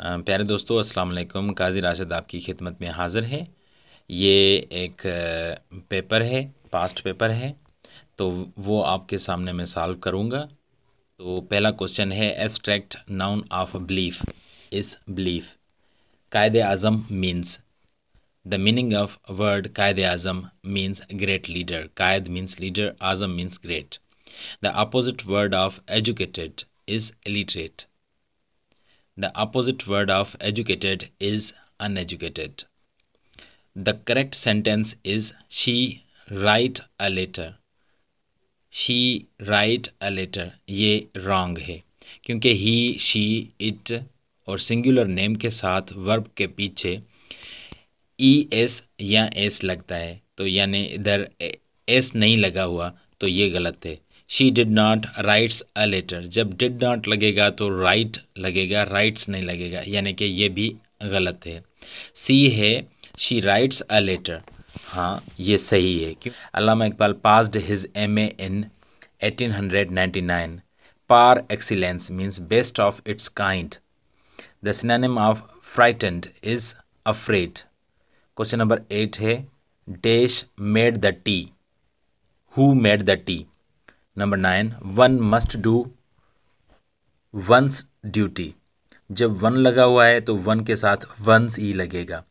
प्यारे दोस्तों अस्सलाम वालेकुम काजी राशिद आपकी खिदमत में हाज़िर है ये एक पेपर है पास्ट पेपर है तो वो आपके सामने मैं सॉल्व करूँगा तो पहला क्वेश्चन है abstract noun of belief is belief Quaid Azam means the meaning of word Quaid Azam means great leader Quaid means leader Azam means great the opposite word of educated is illiterate The opposite word of educated is uneducated. The correct sentence is she write a letter. She write a letter ये wrong है क्योंकि he she it और singular name के साथ verb के पीछे E S या S लगता है तो यानी इधर एस नहीं लगा हुआ तो ये गलत है she did not rights a letter जब डिड नॉट लगेगा तो राइट लगेगा राइट्स नहीं लगेगा यानी कि ये भी गलत है सी है शी राइट्स अ लेटर हाँ ये सही है क्यों Allama Iqbal passed his M hundred in nine par excellence means best of its kind the synonym of frightened is afraid question number eight है dash made the tea who made the tea number nine one must do one's duty जब one लगा हुआ है तो one के साथ one's E लगेगा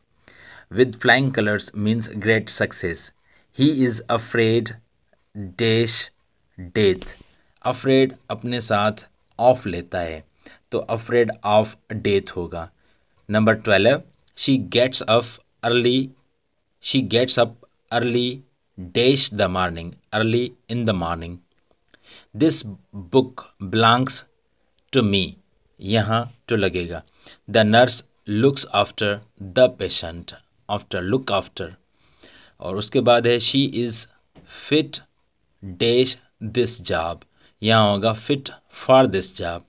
with flying colours means great success he is afraid dash death afraid अपने साथ ऑफ लेता है तो अफ्रेड ऑफ डेथ होगा number twelve she gets up early she gets up early dash the morning early in the morning this book belongs to me यहाँ to तो लगेगा the nurse looks after the patient after look after और उसके बाद है she is fit dash this job यहाँ होगा fit for this job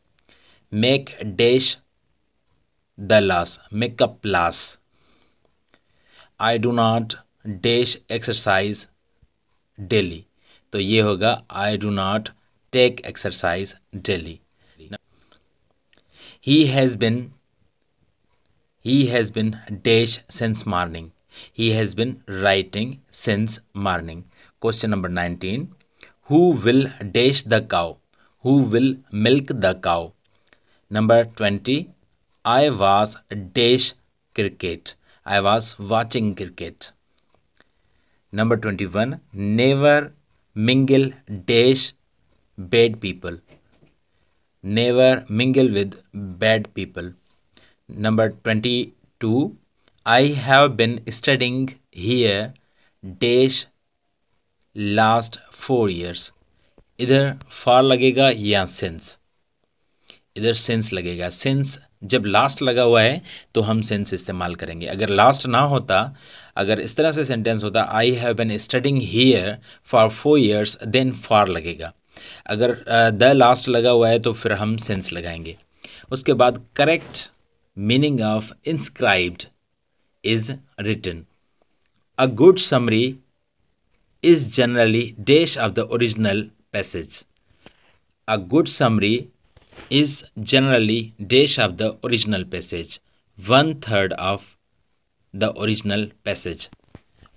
make dash the loss make a plus I do not dash exercise daily तो ये होगा I do not take exercise daily he has been he has been dash since morning he has been writing since morning question number nineteen who will dash the cow who will milk the cow number twenty I was dash cricket I was watching cricket number twenty one never mingle dash bad people never mingle with bad people number 22 i have been studying here dash last 4 years इधर फार लगेगा या since इधर since लगेगा since जब last लगा हुआ है तो हम सेंस इस्तेमाल करेंगे अगर लास्ट ना होता अगर इस तरह से सेंटेंस होता I have been studying here for four years then for लगेगा अगर द लास्ट लगा हुआ है तो फिर हम सेंस लगाएंगे उसके बाद correct meaning of inscribed is written a good summary is generally dash of the original passage a good summary is generally dash of the original passage one third of the original passage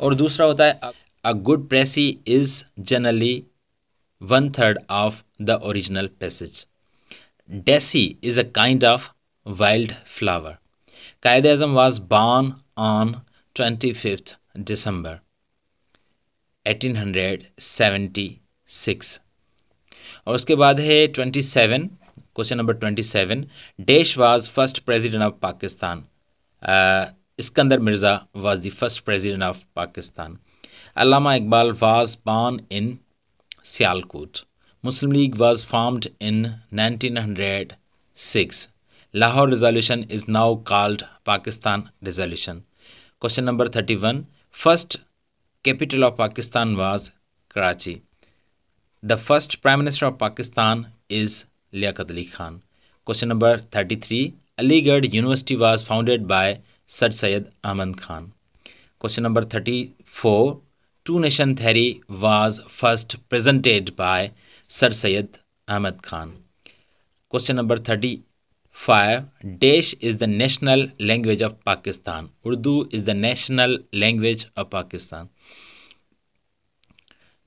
और दूसरा होता है a good precis is generally one third of the original passage daisy is a kind of wild flower Quaid Azam was born on twenty fifth December six और उसके बाद है twenty seven Question number 27. Desh was first president of Pakistan. Uh, Mirza was the first president of Pakistan. Allama Iqbal was born in Sialkot. Muslim League was formed in 1906. Lahore Resolution is now called Pakistan Resolution. Question number 31. First capital of Pakistan was Karachi. The first Prime Minister of Pakistan is Liaquat Ali Khan question number thirty three Aligarh university was founded by sir Syed Ahmed Khan question number thirty four two nation theory was first presented by sir Syed Ahmed Khan question number thirty five dash is the national language of Pakistan Urdu is the national language of Pakistan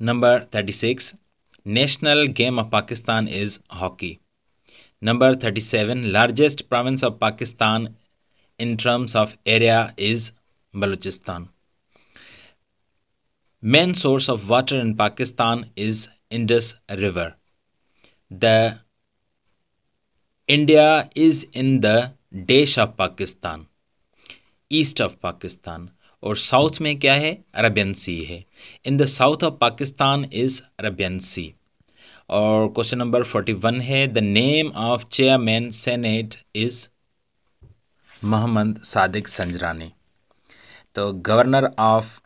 number thirty six National game of Pakistan is hockey. Number 37 largest province of Pakistan in terms of area is Balochistan. Main source of water in Pakistan is Indus River. The India is in the desh of Pakistan, east of Pakistan. और south में क्या है Arabian sea है in the south of Pakistan is Arabian sea और question number forty one है the name of chairman senate is Mohammad Sadiq Sanjrani तो governor of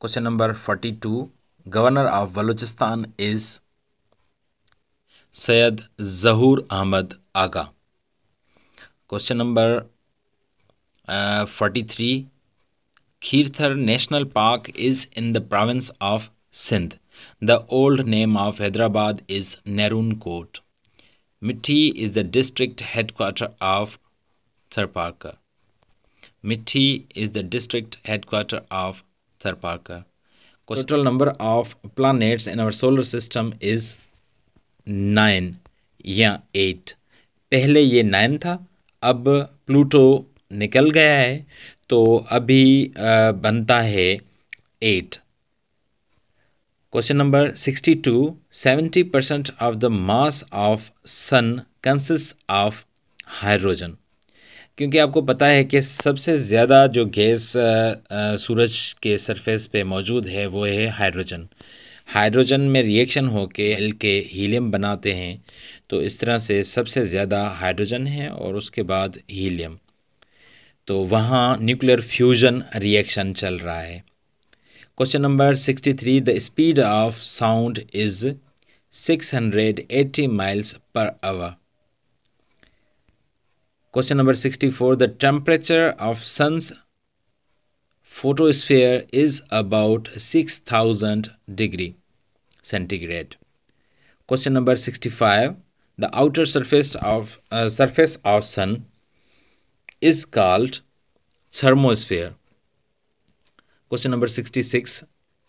question number forty two governor of Balochistan is Syed Zahoor Ahmed Agha question number forty three Kirthar National Park is in the province of Sindh. The old name of Hyderabad is Narun Court. Mithi is the district headquarters of Tharparkar. Mithi is the district headquarters of Tharparkar. Total number of planets in our solar system is nine या eight पहले ये nine था अब Pluto निकल गया है तो अभी बनता है eight question number sixty two seventy percent of the mass of sun consist of hydrogen क्योंकि आपको पता है कि सबसे ज़्यादा जो गैस सूरज के सरफेस पे मौजूद है वो है हाइड्रोजन हाइड्रोजन में रिएक्शन हो के एल के हीलियम बनाते हैं तो इस तरह से सबसे ज़्यादा हाइड्रोजन है और उसके बाद हीलियम तो वहाँ न्यूक्लियर फ्यूजन रिएक्शन चल रहा है question number sixty three the speed of sound is six hundred eighty miles per hour question number sixty four the temperature of sun's photosphere is about 6000 degree centigrade question number 65 the outer surface of uh, surface of is called thermosphere. Question number 66.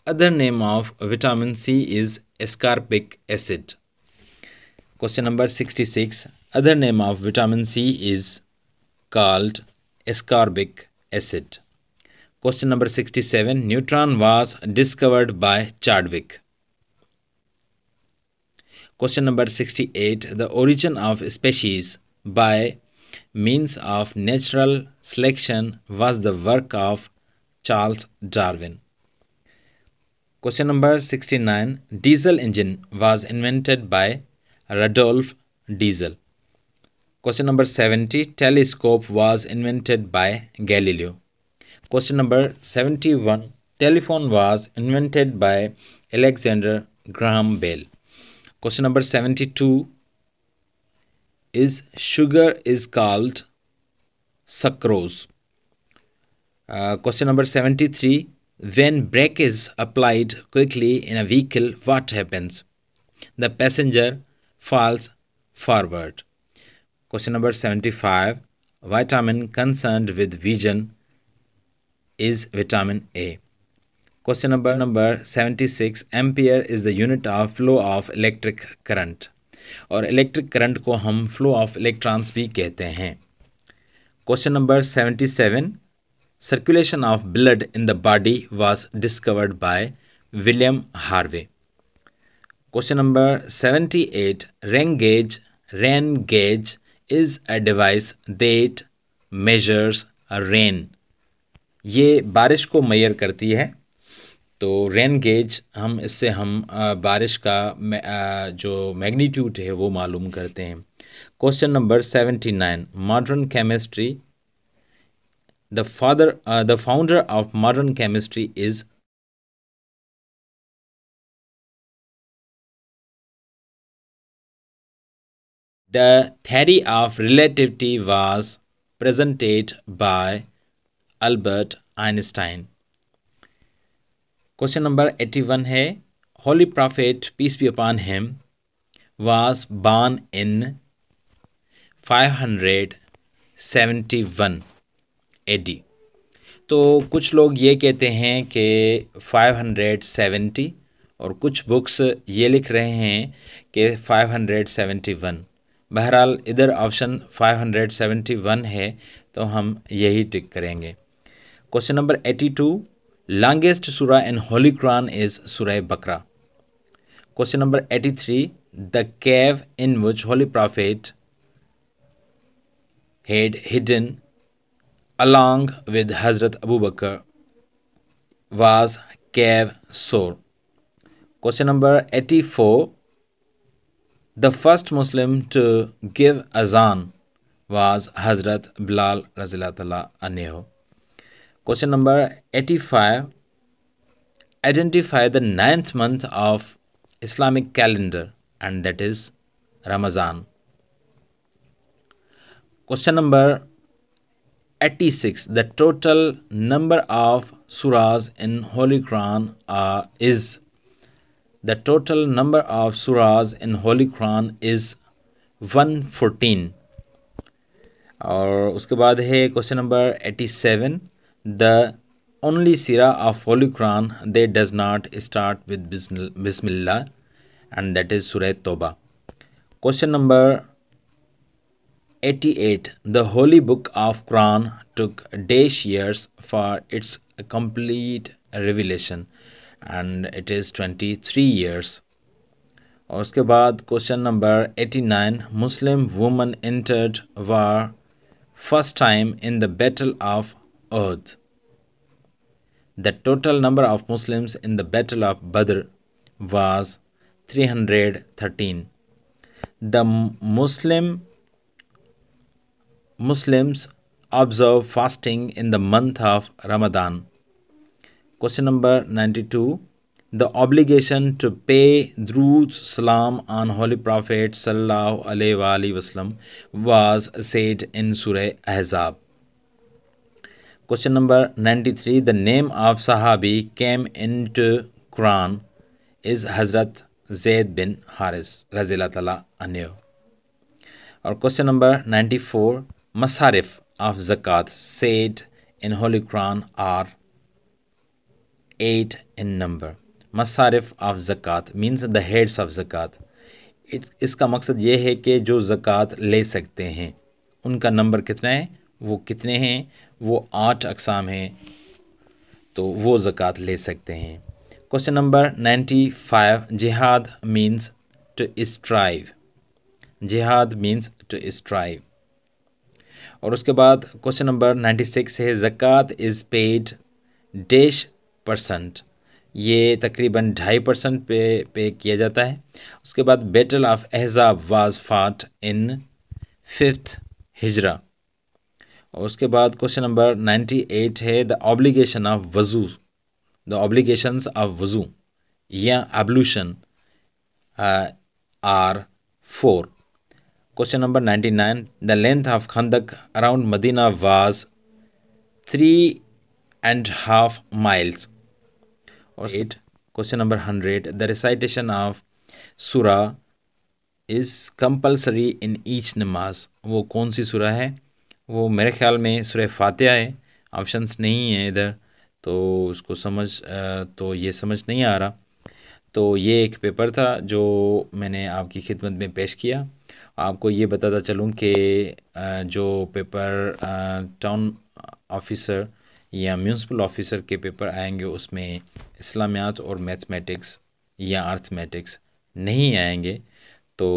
Other name of vitamin C is ascorbic acid. Question number 66. Other name of vitamin C is called ascorbic acid. Question number 67. Neutron was discovered by Chadwick. Question number 68. The origin of species by means of natural selection was the work of Charles Darwin. Question number 69 Diesel engine was invented by Rudolf Diesel. Question number 70 Telescope was invented by Galileo. Question number 71 Telephone was invented by Alexander Graham Bell. Question number 72 is sugar is called sucrose. Uh, question number 73. When brake is applied quickly in a vehicle, what happens? The passenger falls forward. Question number 75. Vitamin concerned with vision is vitamin A. Question number, number 76. Ampere is the unit of flow of electric current. और electric current को हम flow of electrons भी कहते हैं question number seventy seven circulation of blood in the body was discovered by William Harvey question number seventy eight rain gauge rain gauge is a device that measures rain ये बारिश को मैयर करती है तो rain gauge हम इससे हम बारिश का जो मैग्नीट्यूड है वो मालूम करते हैं question number seventy nine modern chemistry the father the founder of modern chemistry is the theory of relativity was presented by Albert Einstein question number eighty one है holy prophet peace be upon him was born in five hundred seventy one AD तो कुछ लोग ये कहते हैं कि five hundred seventy और कुछ बुक्स ये लिख रहे हैं कि फाइव हंड्रेड सेवेंटी वन बहरहाल इधर option five hundred seventy one है तो हम यही टिक करेंगे question number eighty two Longest surah in Holy Quran is Surah Bakra. Question number 83 The cave in which Holy Prophet had hidden along with Hazrat Abu Bakr was cave Sor. Question number 84 The first Muslim to give azan was Hazrat Bilal Razilatullah Anhu. Question number eighty five identify the ninth month of Islamic calendar and that is Ramzan question number eighty six the total number of surahs in holy Quran is the total number of surahs in holy Quran is one fourteen और उसके बाद है question number eighty seven the only surah of Holy Quran that does not start with Bismillah and that is Surah Toba. Question number 88. The Holy Book of Quran took days years for its complete revelation and it is 23 years. उसके बाद question number 89 Muslim woman entered war first time in the battle of earth. The total number of Muslims in the Battle of Badr was 313. The Muslim Muslims observe fasting in the month of Ramadan. Question number 92 the obligation to pay Drood Salam on Holy Prophet Sallallahu Alaihi Wasallam was said in Surah Ahzab. Question number ninety three the name of sahabi came into Quran is Hazrat Zaid bin Haris रज़ी तला और question number ninety four masarif of zakat set in holy Quran are eight in number masarif of zakat means the heads of zakat इसका मकसद ये है कि जो जक़ात ले सकते हैं उनका नंबर कितना है वो कितने हैं वो आठ अकसाम हैं तो वो ज़क़़त ले सकते हैं question number ninety five jihad means to strive jihad means to strive और उसके बाद क्वेश्चन नंबर नाइन्टी सिक्स है zakat is paid dash percent ये तकरीबन ढाई परसेंट पे पे किया जाता है उसके बाद बैटल ऑफ एहजाब वाज फाट इन फिफ्थ हिजरा और उसके बाद क्वेश्चन नंबर नाइन्टी एट है the obligation of wazu the obligations of wazu या ablution are four question number ninety nine the length of khandaq around Madina was three and half miles और at question number hundred the recitation of surah is compulsory in each namaz वो कौन सी सुरा है वो मेरे ख्याल में सुरह फातिहा है ऑप्शंस नहीं है इधर तो उसको समझ तो ये समझ नहीं आ रहा तो ये एक पेपर था जो मैंने आपकी खिदमत में पेश किया आपको ये बताता चलूँ कि जो पेपर टाउन ऑफिसर या म्यूनसिपल ऑफिसर के पेपर आएंगे उसमें इस्लामियात और मैथमेटिक्स या आर्थमेटिक्स नहीं आएंगे तो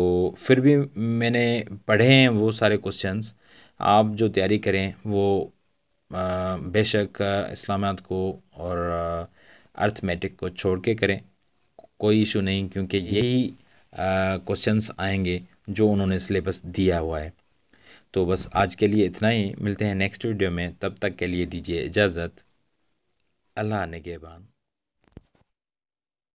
फिर भी मैंने पढ़े हैं वो सारे क्वेश्चंस आप जो तैयारी करें वो बेशक इस्लामात को और अर्थमेटिक को छोड़ के करें कोई इशू नहीं क्योंकि यही क्वेश्चंस आएंगे जो उन्होंने सिलेबस दिया हुआ है तो बस आज के लिए इतना ही मिलते हैं नेक्स्ट वीडियो में तब तक के लिए दीजिए इजाज़त अल्लाह नगेबान